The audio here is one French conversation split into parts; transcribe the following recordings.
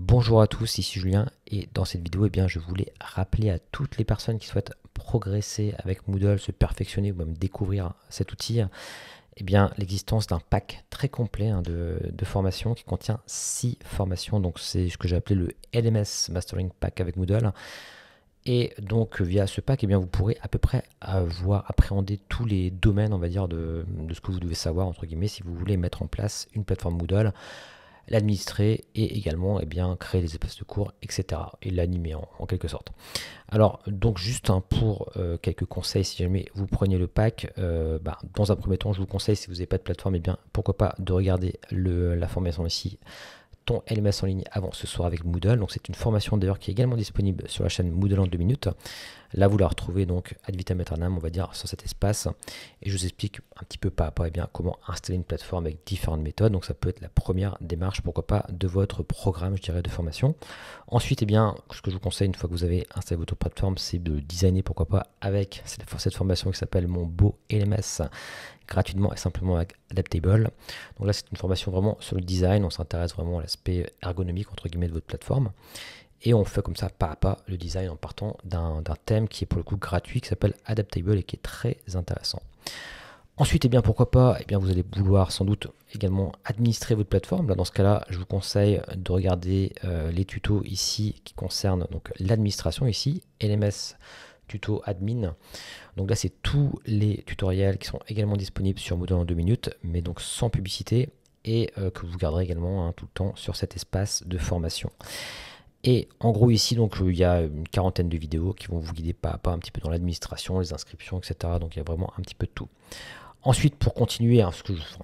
Bonjour à tous, ici Julien et dans cette vidéo, eh bien, je voulais rappeler à toutes les personnes qui souhaitent progresser avec Moodle, se perfectionner ou même découvrir cet outil, eh bien, l'existence d'un pack très complet hein, de, formation formations qui contient six formations. Donc c'est ce que j'ai appelé le LMS Mastering Pack avec Moodle. Et donc via ce pack, eh bien, vous pourrez à peu près avoir appréhendé tous les domaines, on va dire, de, de ce que vous devez savoir, entre guillemets, si vous voulez mettre en place une plateforme Moodle l'administrer et également et eh bien, créer des espaces de cours, etc. et l'animer en, quelque sorte. Alors, donc juste hein, pour euh, quelques conseils, si jamais vous prenez le pack, euh, bah, dans un premier temps, je vous conseille, si vous n'avez pas de plateforme, et eh bien, pourquoi pas de regarder le, la formation ici LMS en ligne avant ce soir avec Moodle. Donc c'est une formation d'ailleurs qui est également disponible sur la chaîne Moodle en deux minutes. Là vous la retrouvez donc ad vitam aeternam, on va dire, sur cet espace. Et je vous explique un petit peu pas à pas bien, comment installer une plateforme avec différentes méthodes. Donc ça peut être la première démarche, pourquoi pas, de votre programme, je dirais, de formation. Ensuite, et eh bien, ce que je vous conseille une fois que vous avez installé votre plateforme, c'est de designer, pourquoi pas, avec cette formation qui s'appelle Mon beau LMS gratuitement et simplement avec Adaptable. Donc là, c'est une formation vraiment sur le design. On s'intéresse vraiment à l'aspect ergonomique, entre guillemets, de votre plateforme. Et on fait comme ça, pas à pas, le design en partant d'un thème qui est pour le coup gratuit, qui s'appelle Adaptable et qui est très intéressant. Ensuite, et eh bien, pourquoi pas eh bien, Vous allez vouloir sans doute également administrer votre plateforme. Là, dans ce cas-là, je vous conseille de regarder euh, les tutos ici qui concernent l'administration ici, LMS tuto admin. Donc là, c'est tous les tutoriels qui sont également disponibles sur Moodle en deux minutes, mais donc sans publicité et euh, que vous garderez également hein, tout le temps sur cet espace de formation. Et en gros ici, donc euh, il y a une quarantaine de vidéos qui vont vous guider pas à pas un petit peu dans l'administration, les inscriptions, etc. Donc il y a vraiment un petit peu de tout. Ensuite, pour continuer, hein,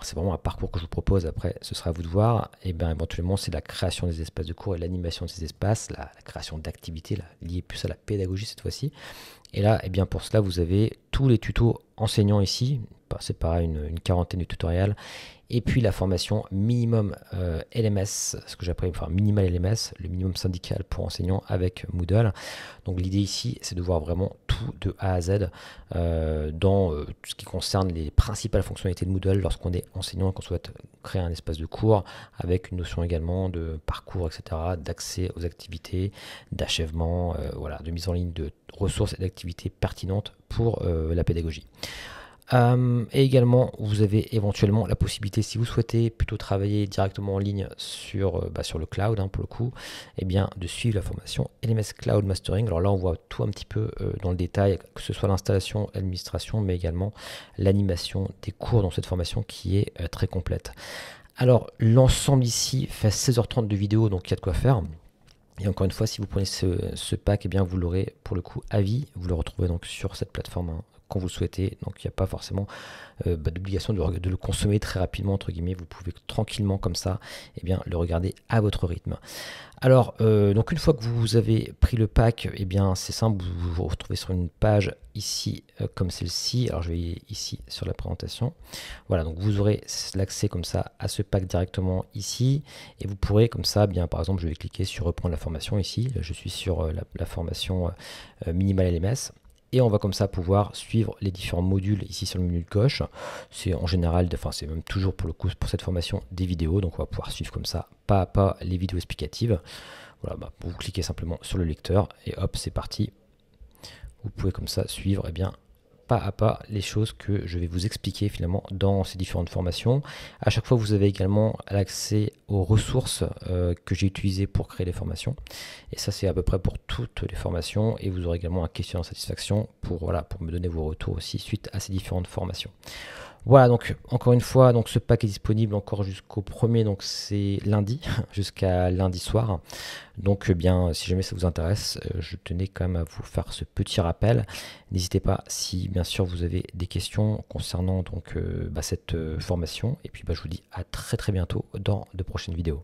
c'est vraiment un parcours que je vous propose, après ce sera à vous de voir, et bien éventuellement c'est la création des espaces de cours et l'animation de ces espaces, la, création d'activités liées plus à la pédagogie cette fois-ci. Et là, et eh bien pour cela, vous avez tous les tutos enseignants ici, c'est pareil, une, quarantaine de tutoriels. Et puis la formation minimum euh, LMS, ce que j'appelle enfin, minimal LMS, le minimum syndical pour enseignants avec Moodle. Donc l'idée ici, c'est de voir vraiment tout de A à Z euh, dans euh, ce qui concerne les principales fonctionnalités de Moodle lorsqu'on est enseignant et qu'on souhaite créer un espace de cours avec une notion également de parcours, etc., d'accès aux activités, d'achèvement, voilà, de mise en ligne de ressources et d'activités pertinentes pour la pédagogie. Hum, et également, vous avez éventuellement la possibilité, si vous souhaitez plutôt travailler directement en ligne sur, euh, bah, sur le cloud, hein, pour le coup, et eh bien, de suivre la formation LMS Cloud Mastering. Alors là, on voit tout un petit peu euh, dans le détail, que ce soit l'installation, l'administration, mais également l'animation des cours dans cette formation qui est euh, très complète. Alors, l'ensemble ici fait 16h30 de vidéo, donc il y a de quoi faire. Et encore une fois, si vous prenez ce, pack, eh bien vous l'aurez pour le coup à vie. Vous le retrouvez donc sur cette plateforme hein, quand vous souhaitez. Donc il n'y a pas forcément euh, bah, d'obligation de, le consommer très rapidement, entre guillemets. Vous pouvez tranquillement comme ça et eh bien, le regarder à votre rythme. Alors, euh, donc une fois que vous avez pris le pack, et eh bien c'est simple, vous vous retrouvez sur une page ici euh, comme celle-ci. Alors je vais ici sur la présentation. Voilà, donc vous aurez l'accès comme ça à ce pack directement ici. Et vous pourrez comme ça, eh bien par exemple, je vais cliquer sur reprendre la formation ici. Là, je suis sur la, la formation minimale LMS et on va comme ça pouvoir suivre les différents modules ici sur le menu de gauche. C'est en général, enfin c'est même toujours pour le coup pour cette formation des vidéos, donc on va pouvoir suivre comme ça pas à pas les vidéos explicatives. Voilà, bah, vous cliquez simplement sur le lecteur et hop c'est parti. Vous pouvez comme ça suivre et eh bien pas à pas les choses que je vais vous expliquer finalement dans ces différentes formations. À chaque fois, vous avez également l'accès aux ressources euh, que j'ai utilisées pour créer les formations. Et ça, c'est à peu près pour toutes les formations. Et vous aurez également un questionnaire de satisfaction pour, voilà, pour me donner vos retours aussi suite à ces différentes formations. Voilà, donc encore une fois, donc ce pack est disponible encore jusqu'au 1er, donc c'est lundi, jusqu'à lundi soir. Donc eh bien, si jamais ça vous intéresse, euh, je tenais quand même à vous faire ce petit rappel. N'hésitez pas si bien sûr vous avez des questions concernant donc euh, bah, cette euh, formation. Et puis bah, je vous dis à très très bientôt dans de prochaines vidéos.